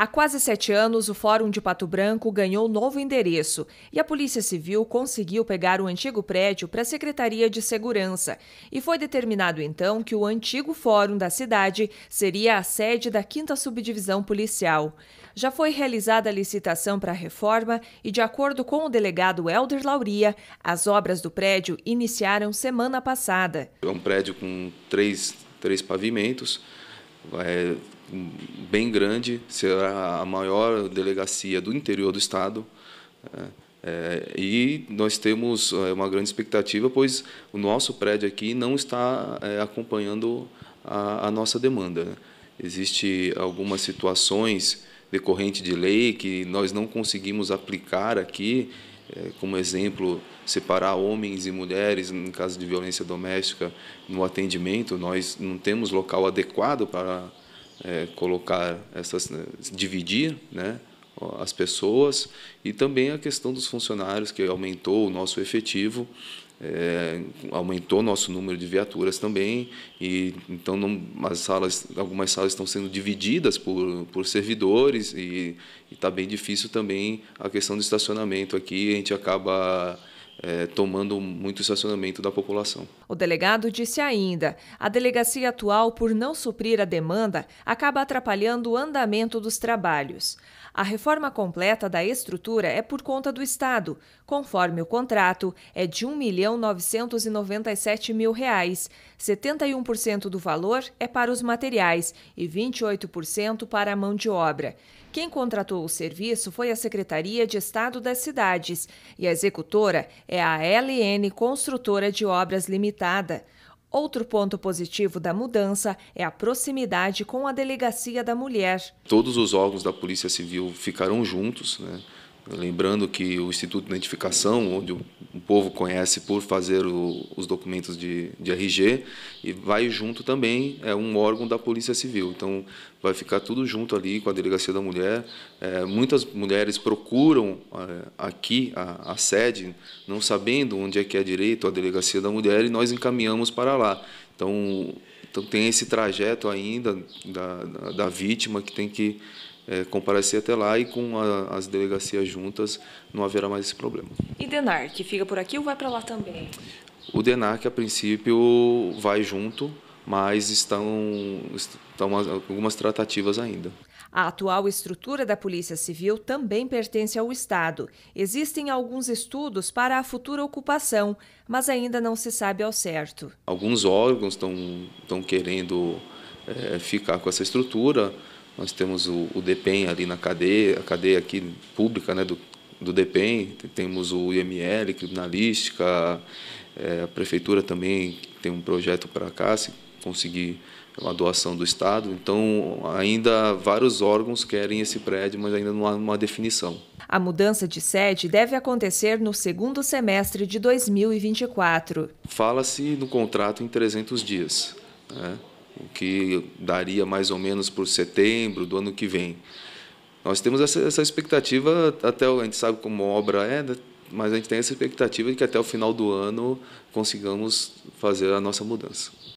Há quase sete anos, o Fórum de Pato Branco ganhou novo endereço e a Polícia Civil conseguiu pegar o antigo prédio para a Secretaria de Segurança. E foi determinado então que o antigo Fórum da cidade seria a sede da 5 Subdivisão Policial. Já foi realizada a licitação para a reforma e, de acordo com o delegado Helder Lauria, as obras do prédio iniciaram semana passada. É um prédio com três, três pavimentos é bem grande, será a maior delegacia do interior do estado. Né? É, e nós temos é, uma grande expectativa, pois o nosso prédio aqui não está é, acompanhando a, a, nossa demanda. Né? Existem algumas situações decorrente de lei que nós não conseguimos aplicar aqui, eh, como exemplo, separar homens e mulheres em caso de violência doméstica no atendimento, nós não temos local adequado para é, colocar essas né, dividir, né? as pessoas e também a questão dos funcionários que aumentou o nosso efetivo é, aumentou nosso número de viaturas também e então não, as salas algumas salas estão sendo divididas por, por servidores e está bem difícil também a questão do estacionamento aqui a gente acaba é, tomando muito estacionamento da população. O delegado disse ainda: a delegacia atual, por não suprir a demanda, acaba atrapalhando o andamento dos trabalhos. A reforma completa da estrutura é por conta do Estado. Conforme o contrato, é de R$ 1.997.000. Reais. 71% do valor é para os materiais e 28% para a mão de obra. Quem contratou o serviço foi a Secretaria de Estado das Cidades e a executora é a LN Construtora de Obras Limitada. Outro ponto positivo da mudança é a proximidade com a Delegacia da Mulher. Todos os órgãos da Polícia Civil ficarão juntos, né? Lembrando que o Instituto de Identificação, onde povo conhece por fazer o, os documentos de, de, RG, e vai junto também é um órgão da Polícia Civil. Então, vai ficar tudo junto ali com a Delegacia da Mulher. É, muitas mulheres procuram é, aqui a, a, sede, não sabendo onde é que é direito a Delegacia da Mulher, e nós encaminhamos para lá. Então, então tem esse trajeto ainda da, da, da vítima que tem que é, comparecer até lá e com a, as delegacias juntas não haverá mais esse problema. E Denar, que fica por aqui ou vai para lá também? O Denar, a princípio vai junto, mas estão, estão algumas tratativas ainda. A atual estrutura da Polícia Civil também pertence ao Estado. Existem alguns estudos para a futura ocupação, mas ainda não se sabe ao certo. Alguns órgãos estão, estão querendo é, ficar com essa estrutura, nós temos o, o DEPEN ali na cadeia, a cadeia aqui pública né, do, do DEPEN, temos o IML, criminalística, é, a prefeitura também tem um projeto para cá, se conseguir uma doação do Estado. Então, ainda vários órgãos querem esse prédio, mas ainda não há uma definição. A mudança de sede deve acontecer no segundo semestre de 2024. Fala-se no contrato em 300 dias. Né? o que daria mais ou menos por setembro do ano que vem. Nós temos essa, essa expectativa, até a gente sabe como obra é, né, mas a gente tem essa expectativa de que até o final do ano consigamos fazer a nossa mudança.